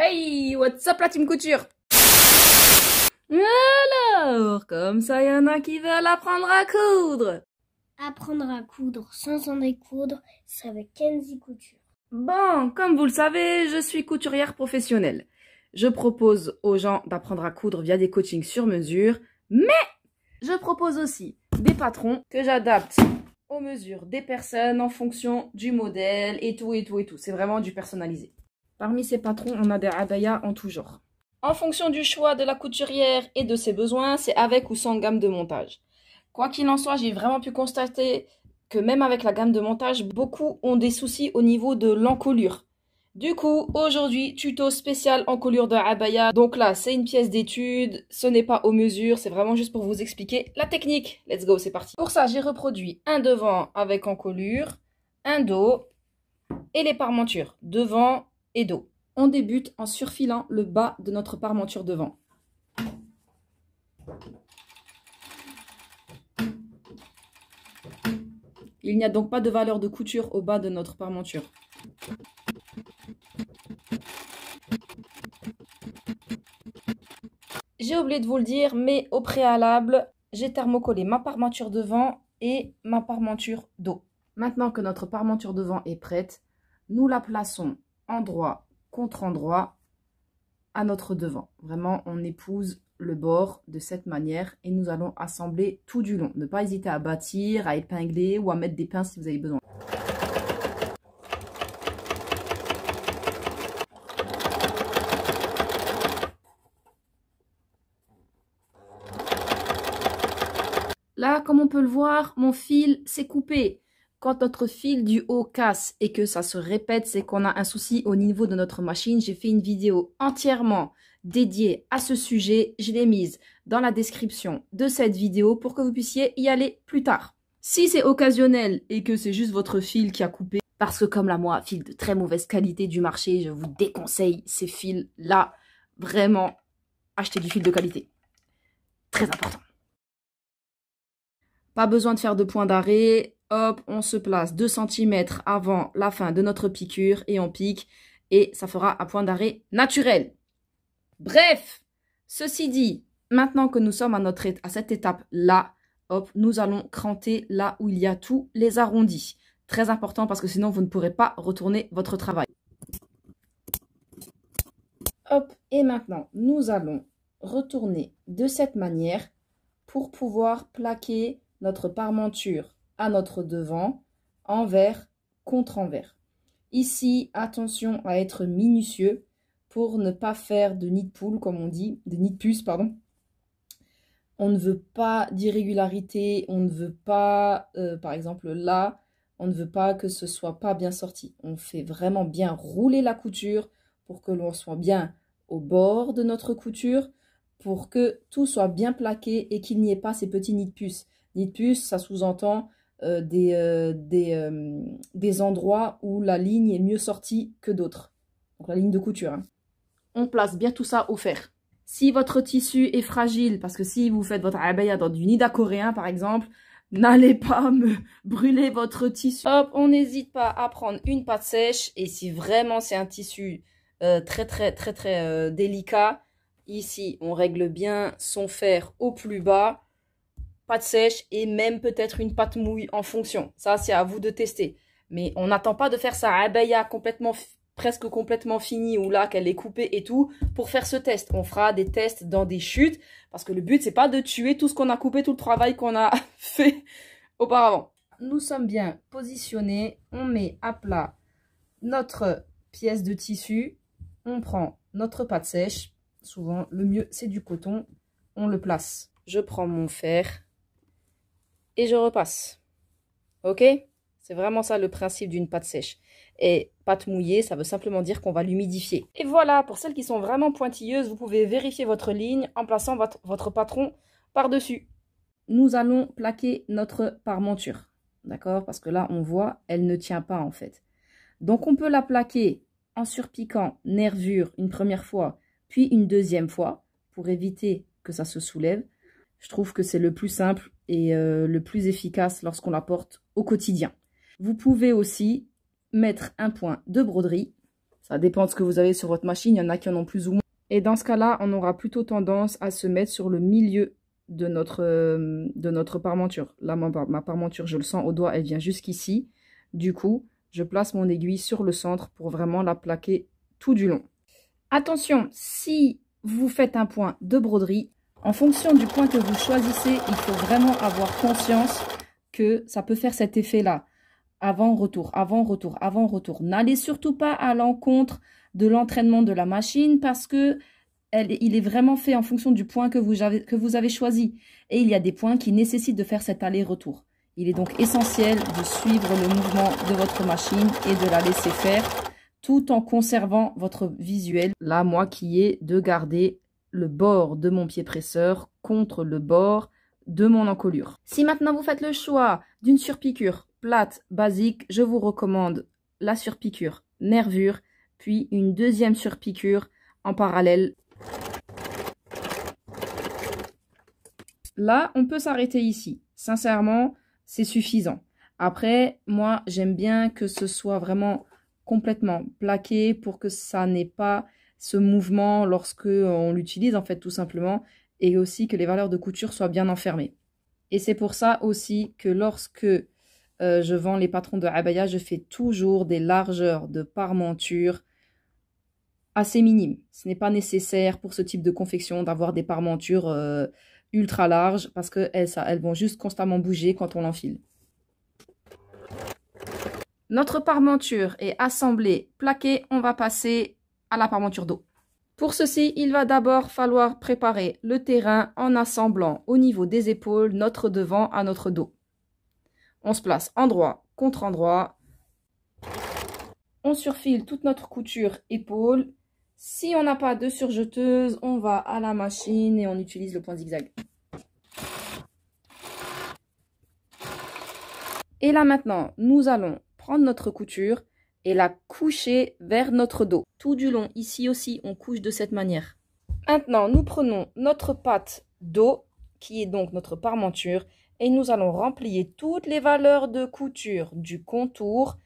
Hey, what's up la team couture Alors, comme ça, il y en a qui veulent apprendre à coudre. Apprendre à coudre sans en découdre, c'est avec Kenzie Couture. Bon, comme vous le savez, je suis couturière professionnelle. Je propose aux gens d'apprendre à coudre via des coachings sur mesure, mais je propose aussi des patrons que j'adapte aux mesures des personnes en fonction du modèle et tout et tout et tout. C'est vraiment du personnalisé. Parmi ces patrons, on a des abayas en tout genre. En fonction du choix de la couturière et de ses besoins, c'est avec ou sans gamme de montage. Quoi qu'il en soit, j'ai vraiment pu constater que même avec la gamme de montage, beaucoup ont des soucis au niveau de l'encolure. Du coup, aujourd'hui, tuto spécial encolure de abaya. Donc là, c'est une pièce d'étude, ce n'est pas aux mesures, c'est vraiment juste pour vous expliquer la technique. Let's go, c'est parti. Pour ça, j'ai reproduit un devant avec encolure, un dos et les parementures. Devant, et d'eau. On débute en surfilant le bas de notre parmenture devant. Il n'y a donc pas de valeur de couture au bas de notre parmenture. J'ai oublié de vous le dire, mais au préalable, j'ai thermocollé ma parmenture devant et ma parmenture d'eau. Maintenant que notre parmenture devant est prête, nous la plaçons endroit contre endroit à notre devant. Vraiment, on épouse le bord de cette manière et nous allons assembler tout du long. Ne pas hésiter à bâtir, à épingler ou à mettre des pinces si vous avez besoin. Là, comme on peut le voir, mon fil s'est coupé. Quand notre fil du haut casse et que ça se répète, c'est qu'on a un souci au niveau de notre machine. J'ai fait une vidéo entièrement dédiée à ce sujet. Je l'ai mise dans la description de cette vidéo pour que vous puissiez y aller plus tard. Si c'est occasionnel et que c'est juste votre fil qui a coupé, parce que comme la moi, fil de très mauvaise qualité du marché, je vous déconseille ces fils-là. Vraiment, achetez du fil de qualité. Très important. Pas besoin de faire de point d'arrêt. Hop, on se place 2 cm avant la fin de notre piqûre et on pique et ça fera un point d'arrêt naturel. Bref, ceci dit, maintenant que nous sommes à, cette étape-là, hop, nous allons cranter là où il y a tous les arrondis. Très important parce que sinon vous ne pourrez pas retourner votre travail. Hop, et maintenant nous allons retourner de cette manière pour pouvoir plaquer notre parmenture à notre devant, envers, contre-envers. Ici, attention à être minutieux pour ne pas faire de nid de poule, comme on dit, de nid de puce, pardon. On ne veut pas d'irrégularité, on ne veut pas, euh, par exemple là, on ne veut pas que ce soit pas bien sorti. On fait vraiment bien rouler la couture pour que l'on soit bien au bord de notre couture, pour que tout soit bien plaqué et qu'il n'y ait pas ces petits nids de puce. nid de puce, ça sous-entend euh, des, euh, des, euh, des, endroits où la ligne est mieux sortie que d'autres. Donc la ligne de couture. Hein. On place bien tout ça au fer. Si votre tissu est fragile, parce que si vous faites votre abaya dans du nida coréen par exemple, n'allez pas me brûler votre tissu. Hop, on n'hésite pas à prendre une pâte sèche et si vraiment c'est un tissu très très très très délicat, ici on règle bien son fer au plus bas pâte sèche et même peut-être une pâte mouille en fonction. Ça, c'est à vous de tester. Mais on n'attend pas de faire ça. abaya complètement, presque complètement fini ou là qu'elle est coupée et tout pour faire ce test. On fera des tests dans des chutes parce que le but, c'est pas de tuer tout ce qu'on a coupé, tout le travail qu'on a fait auparavant. Nous sommes bien positionnés. On met à plat notre pièce de tissu. On prend notre pâte sèche. Souvent, le mieux, c'est du coton. On le place. Je prends mon fer et je repasse. Ok C'est vraiment ça le principe d'une pâte sèche. Et pâte mouillée, ça veut simplement dire qu'on va l'humidifier. Et voilà, pour celles qui sont vraiment pointilleuses, vous pouvez vérifier votre ligne en plaçant votre, votre patron par-dessus. Nous allons plaquer notre parmenture. D'accord Parce que là, on voit, elle ne tient pas en fait. Donc, on peut la plaquer en surpiquant nervure une première fois, puis une deuxième fois, pour éviter que ça se soulève. Je trouve que c'est le plus simple et euh, le plus efficace lorsqu'on la porte au quotidien. Vous pouvez aussi mettre un point de broderie. Ça dépend de ce que vous avez sur votre machine, il y en a qui en ont plus ou moins. Et dans ce cas-là, on aura plutôt tendance à se mettre sur le milieu de notre, euh, de notre parmenture. Là, ma, ma je le sens au doigt, elle vient jusqu'ici. Du coup, je place mon aiguille sur le centre pour vraiment la plaquer tout du long. Attention, si vous faites un point de broderie, en fonction du point que vous choisissez, il faut vraiment avoir conscience que ça peut faire cet effet-là. Avant, retour, avant, retour, avant, retour. N'allez surtout pas à l'encontre de l'entraînement de la machine parce que il est vraiment fait en fonction du point que vous, avez, que vous avez choisi. Et il y a des points qui nécessitent de faire cet aller-retour. Il est donc essentiel de suivre le mouvement de votre machine et de la laisser faire tout en conservant votre visuel. Là, moi qui est de garder le bord de mon pied presseur contre le bord de mon encolure. Si maintenant vous faites le choix d'une surpiqûre plate, basique, je vous recommande la surpiqûre nervure, puis une deuxième surpiqûre en parallèle. Là, on peut s'arrêter ici. Sincèrement, c'est suffisant. Après, moi, j'aime bien que ce soit vraiment complètement plaqué pour que ça n'ait pas ce mouvement lorsque on l'utilise en fait tout simplement et aussi que les valeurs de couture soient bien enfermées. Et c'est pour ça aussi que lorsque euh, je vends les patrons de abaya, je fais toujours des largeurs de parementure assez minimes. Ce n'est pas nécessaire pour ce type de confection d'avoir des parmentures euh, ultra larges parce qu'elles elles vont juste constamment bouger quand on l'enfile. Notre parementure est assemblée, plaquée. On va passer à la parmenture d'eau. Pour ceci, il va d'abord falloir préparer le terrain en assemblant au niveau des épaules notre devant à notre dos. On se place endroit contre endroit. On surfile toute notre couture épaule. Si on n'a pas de surjeteuse, on va à la machine et on utilise le point zigzag. Et là maintenant, nous allons prendre notre couture et la coucher vers notre dos. Tout du long, ici aussi, on couche de cette manière. Maintenant, nous prenons notre pâte d'eau, qui est donc notre parmenture, et nous allons remplir toutes les valeurs de couture du contour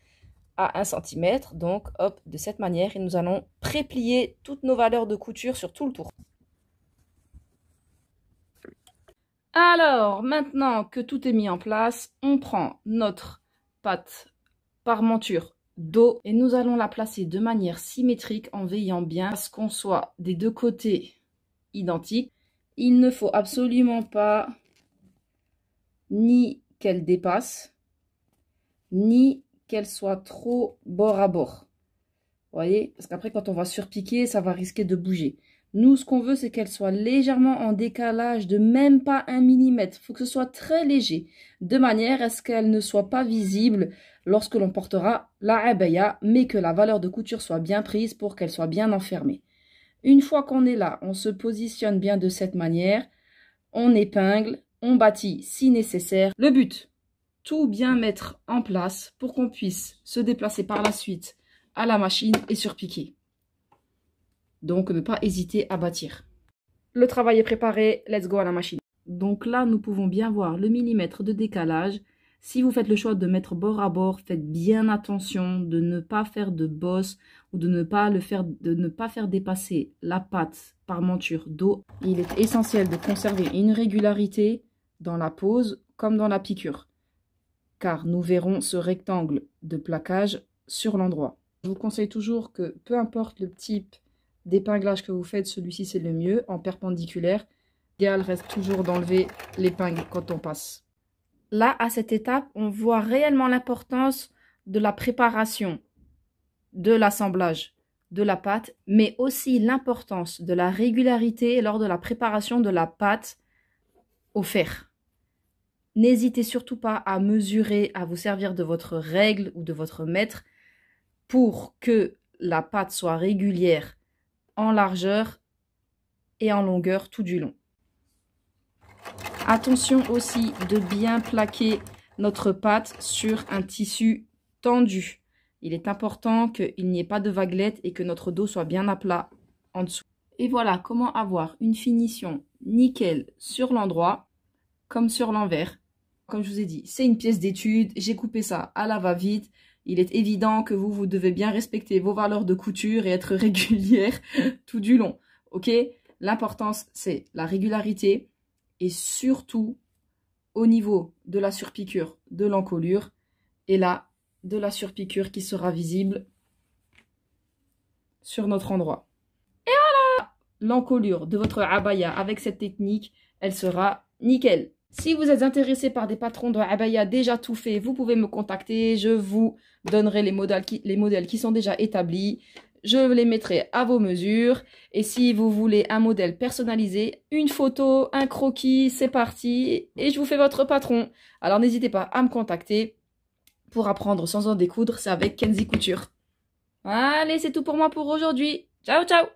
à 1 cm, donc hop, de cette manière, et nous allons préplier toutes nos valeurs de couture sur tout le tour. Alors, maintenant que tout est mis en place, on prend notre pâte parmenture et nous allons la placer de manière symétrique en veillant bien à ce qu'on soit des deux côtés identiques. Il ne faut absolument pas ni qu'elle dépasse, ni qu'elle soit trop bord à bord. Vous voyez Parce qu'après, quand on va surpiquer, ça va risquer de bouger. Nous, ce qu'on veut, c'est qu'elle soit légèrement en décalage de même pas un millimètre. Il faut que ce soit très léger, de manière à ce qu'elle ne soit pas visible lorsque l'on portera la abaya, mais que la valeur de couture soit bien prise pour qu'elle soit bien enfermée. Une fois qu'on est là, on se positionne bien de cette manière, on épingle, on bâtit si nécessaire. Le but, tout bien mettre en place pour qu'on puisse se déplacer par la suite à la machine et surpiquer. Donc ne pas hésiter à bâtir. Le travail est préparé, let's go à la machine. Donc là, nous pouvons bien voir le millimètre de décalage. Si vous faites le choix de mettre bord à bord, faites bien attention de ne pas faire de bosse ou de ne pas, le faire, de ne pas faire dépasser la pâte par monture d'eau. Il est essentiel de conserver une régularité dans la pose comme dans la piqûre, car nous verrons ce rectangle de plaquage sur l'endroit. Je vous conseille toujours que peu importe le type d'épinglage que vous faites, celui-ci c'est le mieux, en perpendiculaire. L'idéal reste toujours d'enlever l'épingle quand on passe. Là, à cette étape, on voit réellement l'importance de la préparation, de l'assemblage de la pâte, mais aussi l'importance de la régularité lors de la préparation de la pâte au fer. N'hésitez surtout pas à mesurer, à vous servir de votre règle ou de votre mètre pour que la pâte soit régulière en largeur et en longueur tout du long. Attention aussi de bien plaquer notre pâte sur un tissu tendu. Il est important qu'il n'y ait pas de vaguelettes et que notre dos soit bien à plat en dessous. Et voilà comment avoir une finition nickel sur l'endroit comme sur l'envers. Comme je vous ai dit, c'est une pièce d'étude, j'ai coupé ça à la va-vite il est évident que vous, vous devez bien respecter vos valeurs de couture et être régulière tout du long. Ok L'importance, c'est la régularité et surtout au niveau de la surpiqûre, de l'encolure et là, de la surpiqûre qui sera visible sur notre endroit. Et voilà L'encolure de votre abaya avec cette technique, elle sera nickel. Si vous êtes intéressé par des patrons de abaya déjà tout fait, vous pouvez me contacter. Je vous donnerai les modèles qui, les modèles qui sont déjà établis. Je les mettrai à vos mesures. Et si vous voulez un modèle personnalisé, une photo, un croquis, c'est parti. Et je vous fais votre patron. Alors n'hésitez pas à me contacter pour apprendre sans en découdre. C'est avec Kenzie Couture. Allez, c'est tout pour moi pour aujourd'hui. Ciao, ciao